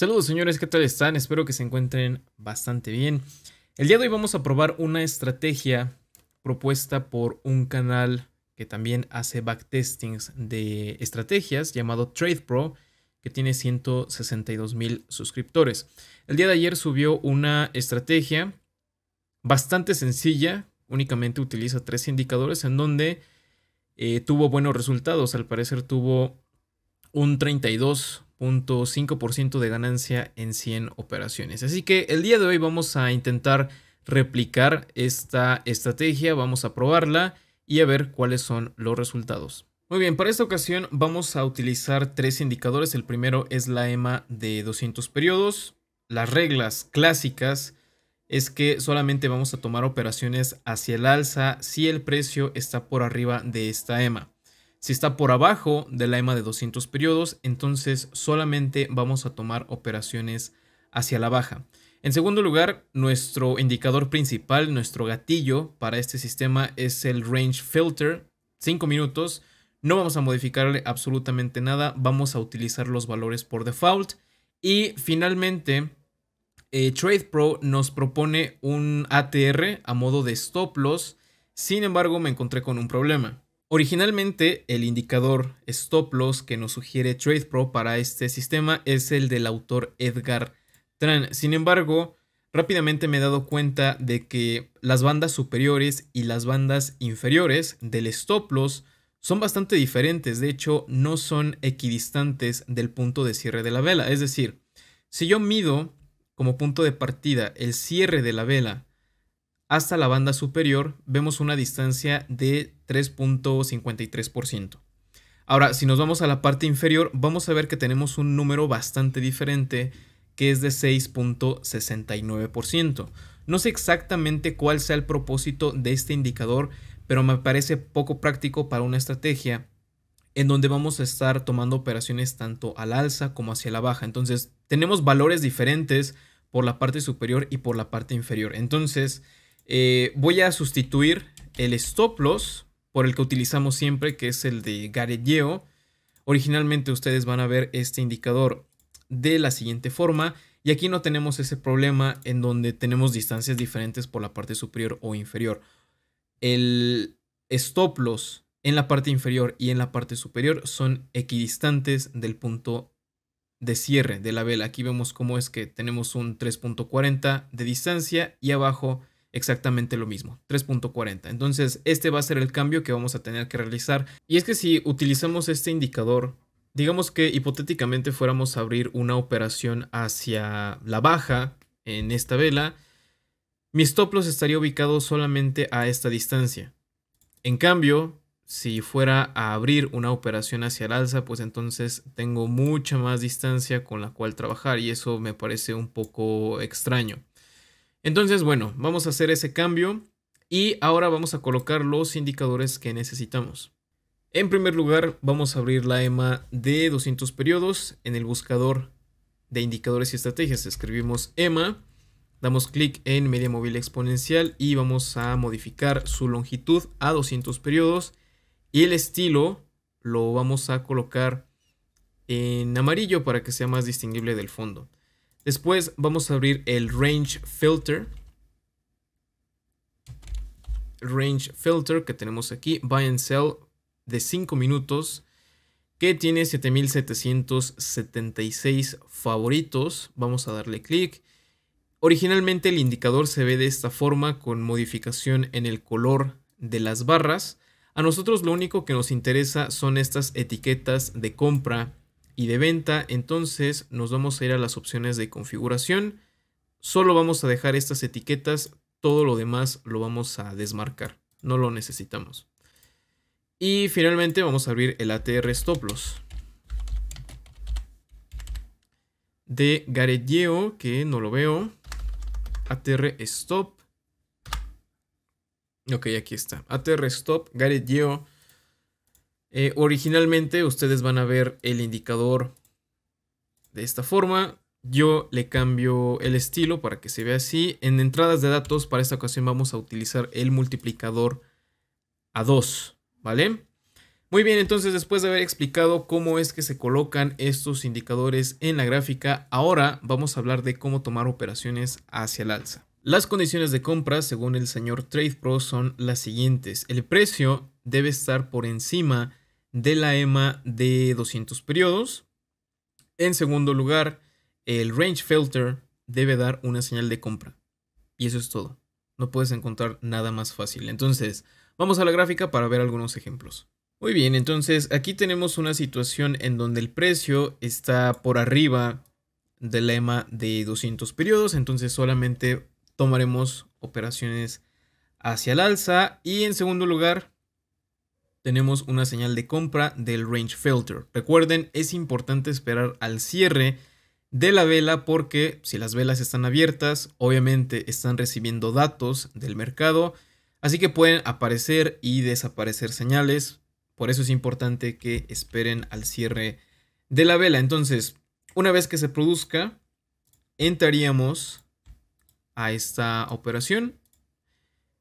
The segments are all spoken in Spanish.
Saludos señores, ¿qué tal están? Espero que se encuentren bastante bien. El día de hoy vamos a probar una estrategia propuesta por un canal que también hace backtestings de estrategias llamado TradePro que tiene 162 mil suscriptores. El día de ayer subió una estrategia bastante sencilla, únicamente utiliza tres indicadores en donde eh, tuvo buenos resultados, al parecer tuvo un 32 5% de ganancia en 100 operaciones. Así que el día de hoy vamos a intentar replicar esta estrategia, vamos a probarla y a ver cuáles son los resultados. Muy bien, para esta ocasión vamos a utilizar tres indicadores. El primero es la EMA de 200 periodos. Las reglas clásicas es que solamente vamos a tomar operaciones hacia el alza si el precio está por arriba de esta EMA. Si está por abajo del EMA de 200 periodos, entonces solamente vamos a tomar operaciones hacia la baja. En segundo lugar, nuestro indicador principal, nuestro gatillo para este sistema es el range filter, 5 minutos. No vamos a modificarle absolutamente nada, vamos a utilizar los valores por default. Y finalmente, eh, TradePro nos propone un ATR a modo de stop loss, sin embargo me encontré con un problema. Originalmente, el indicador stop loss que nos sugiere TradePro para este sistema es el del autor Edgar Tran. Sin embargo, rápidamente me he dado cuenta de que las bandas superiores y las bandas inferiores del stop loss son bastante diferentes, de hecho no son equidistantes del punto de cierre de la vela. Es decir, si yo mido como punto de partida el cierre de la vela hasta la banda superior vemos una distancia de 3.53%. Ahora, si nos vamos a la parte inferior, vamos a ver que tenemos un número bastante diferente, que es de 6.69%. No sé exactamente cuál sea el propósito de este indicador, pero me parece poco práctico para una estrategia en donde vamos a estar tomando operaciones tanto al alza como hacia la baja. Entonces, tenemos valores diferentes por la parte superior y por la parte inferior. Entonces, eh, voy a sustituir el stop loss por el que utilizamos siempre, que es el de Gareth Originalmente ustedes van a ver este indicador de la siguiente forma. Y aquí no tenemos ese problema en donde tenemos distancias diferentes por la parte superior o inferior. El stop loss en la parte inferior y en la parte superior son equidistantes del punto de cierre de la vela. Aquí vemos cómo es que tenemos un 3.40 de distancia y abajo exactamente lo mismo, 3.40. Entonces, este va a ser el cambio que vamos a tener que realizar. Y es que si utilizamos este indicador, digamos que hipotéticamente fuéramos a abrir una operación hacia la baja en esta vela, mi stop loss estaría ubicado solamente a esta distancia. En cambio, si fuera a abrir una operación hacia el alza, pues entonces tengo mucha más distancia con la cual trabajar y eso me parece un poco extraño. Entonces, bueno, vamos a hacer ese cambio y ahora vamos a colocar los indicadores que necesitamos. En primer lugar, vamos a abrir la EMA de 200 periodos en el buscador de indicadores y estrategias. Escribimos EMA, damos clic en media móvil exponencial y vamos a modificar su longitud a 200 periodos y el estilo lo vamos a colocar en amarillo para que sea más distinguible del fondo. Después vamos a abrir el Range Filter. Range Filter que tenemos aquí, Buy and Sell de 5 minutos, que tiene 7776 favoritos. Vamos a darle clic. Originalmente el indicador se ve de esta forma con modificación en el color de las barras. A nosotros lo único que nos interesa son estas etiquetas de compra y de venta, entonces nos vamos a ir a las opciones de configuración. Solo vamos a dejar estas etiquetas, todo lo demás lo vamos a desmarcar, no lo necesitamos. Y finalmente vamos a abrir el ATR Stop Loss de Gareth que no lo veo. ATR Stop. Ok, aquí está. ATR Stop, Gareth eh, originalmente ustedes van a ver el indicador de esta forma. Yo le cambio el estilo para que se vea así. En entradas de datos para esta ocasión vamos a utilizar el multiplicador a 2, ¿vale? Muy bien, entonces después de haber explicado cómo es que se colocan estos indicadores en la gráfica, ahora vamos a hablar de cómo tomar operaciones hacia el alza. Las condiciones de compra, según el señor TradePro, son las siguientes. El precio debe estar por encima de la EMA de 200 periodos. En segundo lugar, el range filter debe dar una señal de compra. Y eso es todo. No puedes encontrar nada más fácil. Entonces, vamos a la gráfica para ver algunos ejemplos. Muy bien, entonces aquí tenemos una situación en donde el precio está por arriba de la EMA de 200 periodos, entonces solamente tomaremos operaciones hacia el alza y en segundo lugar tenemos una señal de compra del range filter. Recuerden, es importante esperar al cierre de la vela porque si las velas están abiertas, obviamente están recibiendo datos del mercado, así que pueden aparecer y desaparecer señales. Por eso es importante que esperen al cierre de la vela. Entonces, una vez que se produzca, entraríamos a esta operación.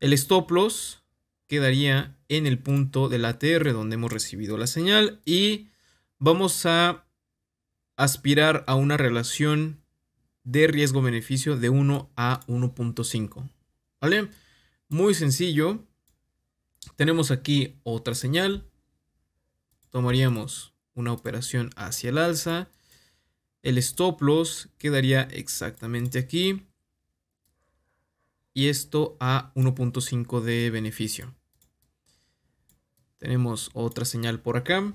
El stop loss quedaría en el punto de la ATR donde hemos recibido la señal y vamos a aspirar a una relación de riesgo-beneficio de 1 a 1.5. ¿Vale? Muy sencillo. Tenemos aquí otra señal. Tomaríamos una operación hacia el alza. El stop loss quedaría exactamente aquí y esto a 1.5 de beneficio. Tenemos otra señal por acá.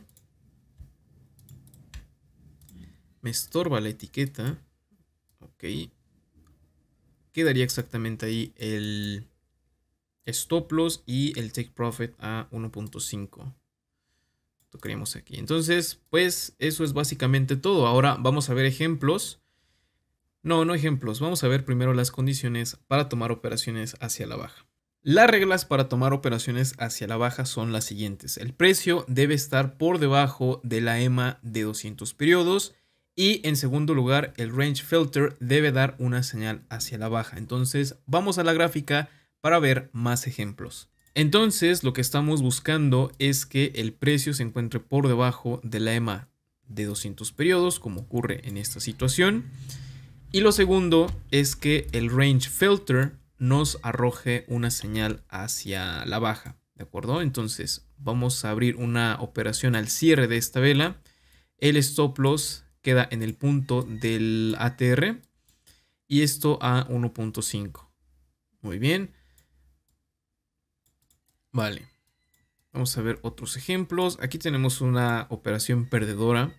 Me estorba la etiqueta. Ok. Quedaría exactamente ahí el stop loss y el take profit a 1.5 lo queríamos aquí entonces pues eso es básicamente todo ahora vamos a ver ejemplos no, no ejemplos. Vamos a ver primero las condiciones para tomar operaciones hacia la baja. Las reglas para tomar operaciones hacia la baja son las siguientes. El precio debe estar por debajo de la EMA de 200 periodos y en segundo lugar el range filter debe dar una señal hacia la baja. Entonces vamos a la gráfica para ver más ejemplos. Entonces lo que estamos buscando es que el precio se encuentre por debajo de la EMA de 200 periodos como ocurre en esta situación. Y lo segundo es que el range filter nos arroje una señal hacia la baja, ¿de acuerdo? Entonces vamos a abrir una operación al cierre de esta vela. El stop loss queda en el punto del ATR y esto a 1.5. Muy bien. Vale. Vamos a ver otros ejemplos. Aquí tenemos una operación perdedora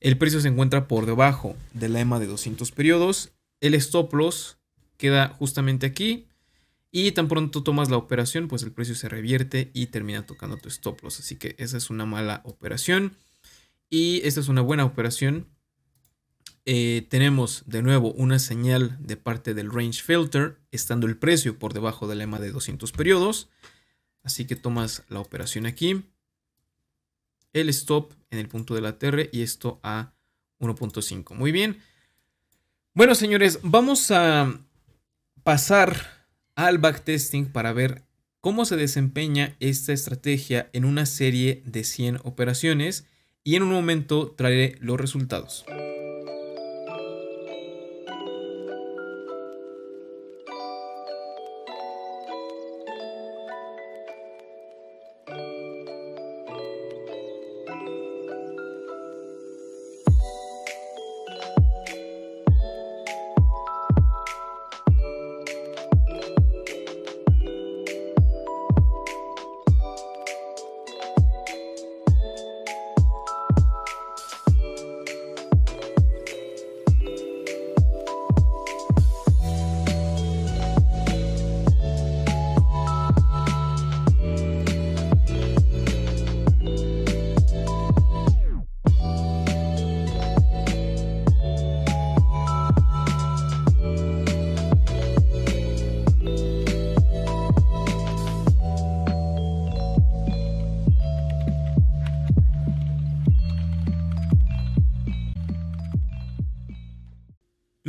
el precio se encuentra por debajo de la EMA de 200 periodos. El stop loss queda justamente aquí. Y tan pronto tomas la operación, pues el precio se revierte y termina tocando tu stop loss. Así que esa es una mala operación. Y esta es una buena operación. Eh, tenemos de nuevo una señal de parte del range filter, estando el precio por debajo del EMA de 200 periodos. Así que tomas la operación aquí. El stop en el punto de la TR y esto a 1.5. Muy bien. Bueno, señores, vamos a pasar al backtesting para ver cómo se desempeña esta estrategia en una serie de 100 operaciones y en un momento traeré los resultados.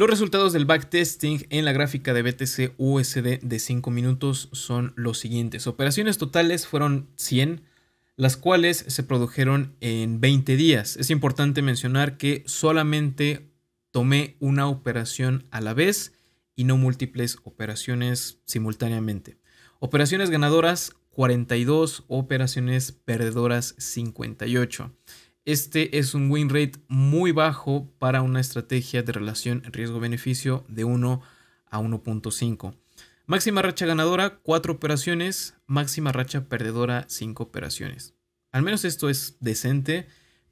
Los resultados del backtesting en la gráfica de BTC USD de 5 minutos son los siguientes. Operaciones totales fueron 100, las cuales se produjeron en 20 días. Es importante mencionar que solamente tomé una operación a la vez y no múltiples operaciones simultáneamente. Operaciones ganadoras 42, operaciones perdedoras 58. Este es un win rate muy bajo para una estrategia de relación riesgo-beneficio de 1 a 1.5. Máxima racha ganadora, 4 operaciones. Máxima racha perdedora, 5 operaciones. Al menos esto es decente,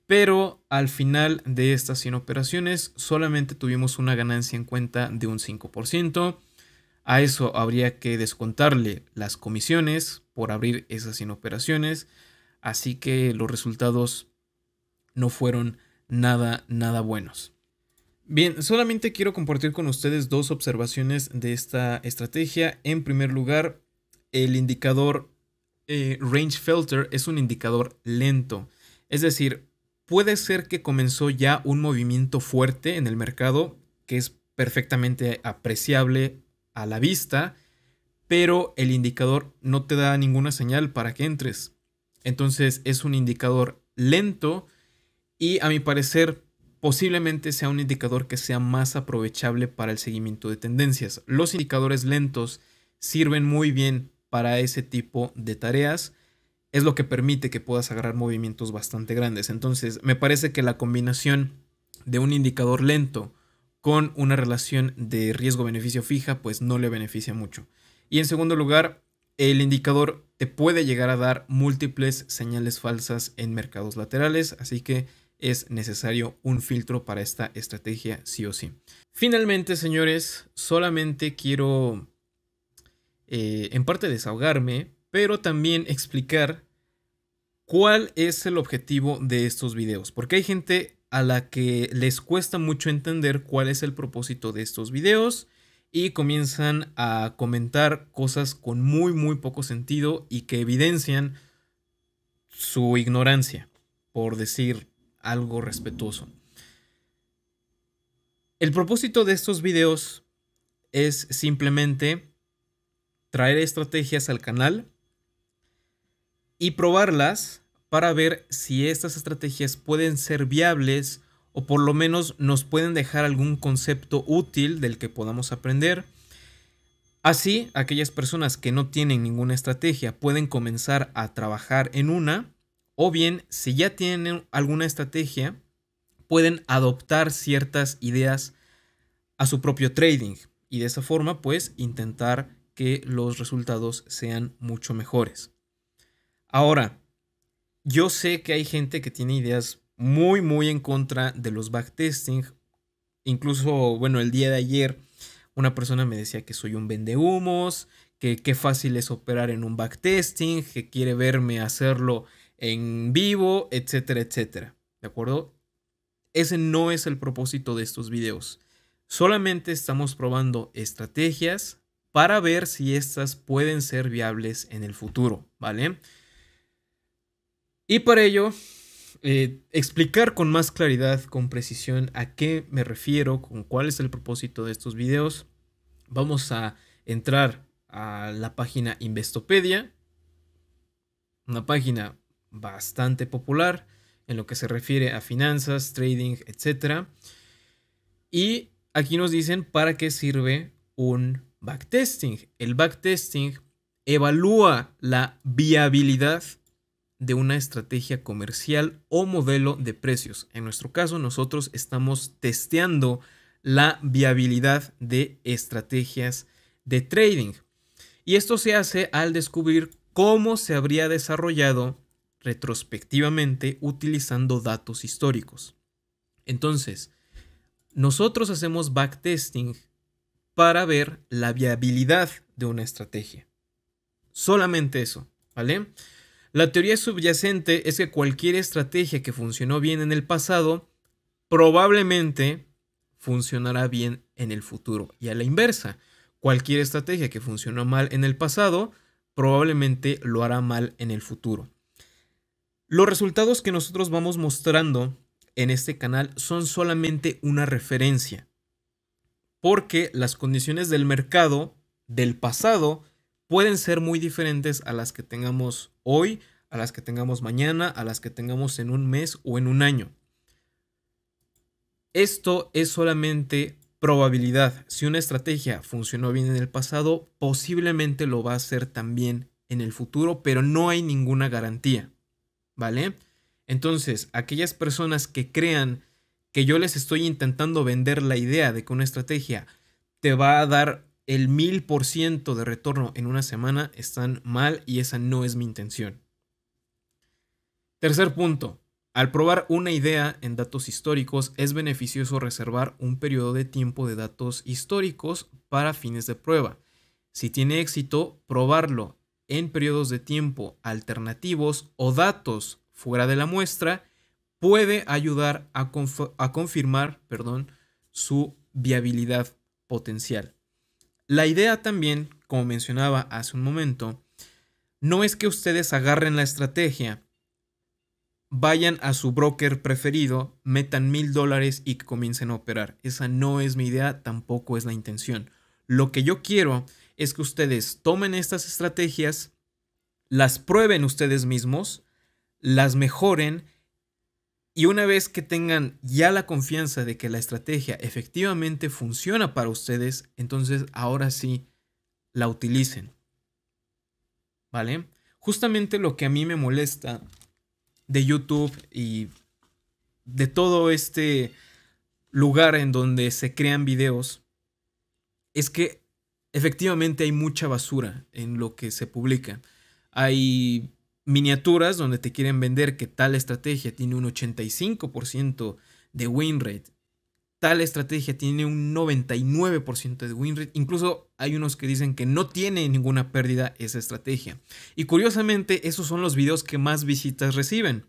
pero al final de estas 100 operaciones solamente tuvimos una ganancia en cuenta de un 5%. A eso habría que descontarle las comisiones por abrir esas 100 operaciones. Así que los resultados no fueron nada, nada buenos. Bien, solamente quiero compartir con ustedes dos observaciones de esta estrategia. En primer lugar, el indicador eh, Range Filter es un indicador lento. Es decir, puede ser que comenzó ya un movimiento fuerte en el mercado que es perfectamente apreciable a la vista, pero el indicador no te da ninguna señal para que entres. Entonces es un indicador lento y a mi parecer posiblemente sea un indicador que sea más aprovechable para el seguimiento de tendencias. Los indicadores lentos sirven muy bien para ese tipo de tareas. Es lo que permite que puedas agarrar movimientos bastante grandes. Entonces, me parece que la combinación de un indicador lento con una relación de riesgo-beneficio fija, pues no le beneficia mucho. Y en segundo lugar, el indicador te puede llegar a dar múltiples señales falsas en mercados laterales, así que es necesario un filtro para esta estrategia sí o sí. Finalmente, señores, solamente quiero eh, en parte desahogarme, pero también explicar cuál es el objetivo de estos videos, porque hay gente a la que les cuesta mucho entender cuál es el propósito de estos videos y comienzan a comentar cosas con muy muy poco sentido y que evidencian su ignorancia, por decir algo respetuoso. El propósito de estos videos es simplemente traer estrategias al canal y probarlas para ver si estas estrategias pueden ser viables o por lo menos nos pueden dejar algún concepto útil del que podamos aprender. Así, aquellas personas que no tienen ninguna estrategia pueden comenzar a trabajar en una o bien, si ya tienen alguna estrategia, pueden adoptar ciertas ideas a su propio trading y de esa forma pues intentar que los resultados sean mucho mejores. Ahora, yo sé que hay gente que tiene ideas muy muy en contra de los backtesting. Incluso, bueno, el día de ayer una persona me decía que soy un vendehumos, que qué fácil es operar en un backtesting, que quiere verme hacerlo en vivo, etcétera, etcétera. ¿De acuerdo? Ese no es el propósito de estos videos. Solamente estamos probando estrategias para ver si estas pueden ser viables en el futuro, ¿vale? Y para ello, eh, explicar con más claridad, con precisión, a qué me refiero, con cuál es el propósito de estos videos, vamos a entrar a la página Investopedia, una página bastante popular en lo que se refiere a finanzas, trading, etc. Y aquí nos dicen para qué sirve un backtesting. El backtesting evalúa la viabilidad de una estrategia comercial o modelo de precios. En nuestro caso, nosotros estamos testeando la viabilidad de estrategias de trading. Y esto se hace al descubrir cómo se habría desarrollado retrospectivamente utilizando datos históricos. Entonces, nosotros hacemos backtesting para ver la viabilidad de una estrategia. Solamente eso, ¿vale? La teoría subyacente es que cualquier estrategia que funcionó bien en el pasado probablemente funcionará bien en el futuro. Y a la inversa, cualquier estrategia que funcionó mal en el pasado probablemente lo hará mal en el futuro. Los resultados que nosotros vamos mostrando en este canal son solamente una referencia, porque las condiciones del mercado del pasado pueden ser muy diferentes a las que tengamos hoy, a las que tengamos mañana, a las que tengamos en un mes o en un año. Esto es solamente probabilidad. Si una estrategia funcionó bien en el pasado, posiblemente lo va a hacer también en el futuro, pero no hay ninguna garantía. ¿vale? Entonces, aquellas personas que crean que yo les estoy intentando vender la idea de que una estrategia te va a dar el mil por ciento de retorno en una semana, están mal y esa no es mi intención. Tercer punto. Al probar una idea en datos históricos, es beneficioso reservar un periodo de tiempo de datos históricos para fines de prueba. Si tiene éxito, probarlo en periodos de tiempo alternativos o datos fuera de la muestra puede ayudar a, confirmar perdón, su viabilidad potencial. La idea también, como mencionaba hace un momento, no es que ustedes agarren la estrategia, vayan a su broker preferido, metan mil dólares y comiencen a operar. Esa no es mi idea, tampoco es la intención. Lo que yo quiero es que ustedes tomen estas estrategias, las prueben ustedes mismos, las mejoren y una vez que tengan ya la confianza de que la estrategia efectivamente funciona para ustedes, entonces ahora sí la utilicen. ¿Vale? Justamente lo que a mí me molesta de YouTube y de todo este lugar en donde se crean videos es que efectivamente hay mucha basura en lo que se publica. Hay miniaturas donde te quieren vender que tal estrategia tiene un 85% de win rate. Tal estrategia tiene un 99% de win rate. Incluso hay unos que dicen que no tiene ninguna pérdida esa estrategia. Y curiosamente, esos son los videos que más visitas reciben.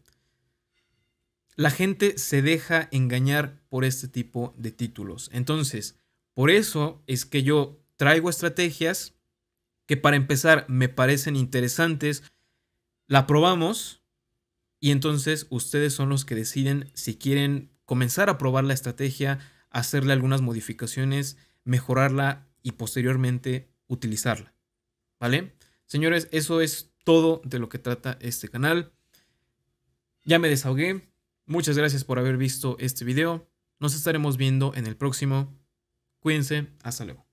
La gente se deja engañar por este tipo de títulos. Entonces, por eso es que yo traigo estrategias que para empezar me parecen interesantes, la probamos y entonces ustedes son los que deciden si quieren comenzar a probar la estrategia, hacerle algunas modificaciones, mejorarla y posteriormente utilizarla. ¿Vale? Señores, eso es todo de lo que trata este canal. Ya me desahogué. Muchas gracias por haber visto este video. Nos estaremos viendo en el próximo. Cuídense. Hasta luego.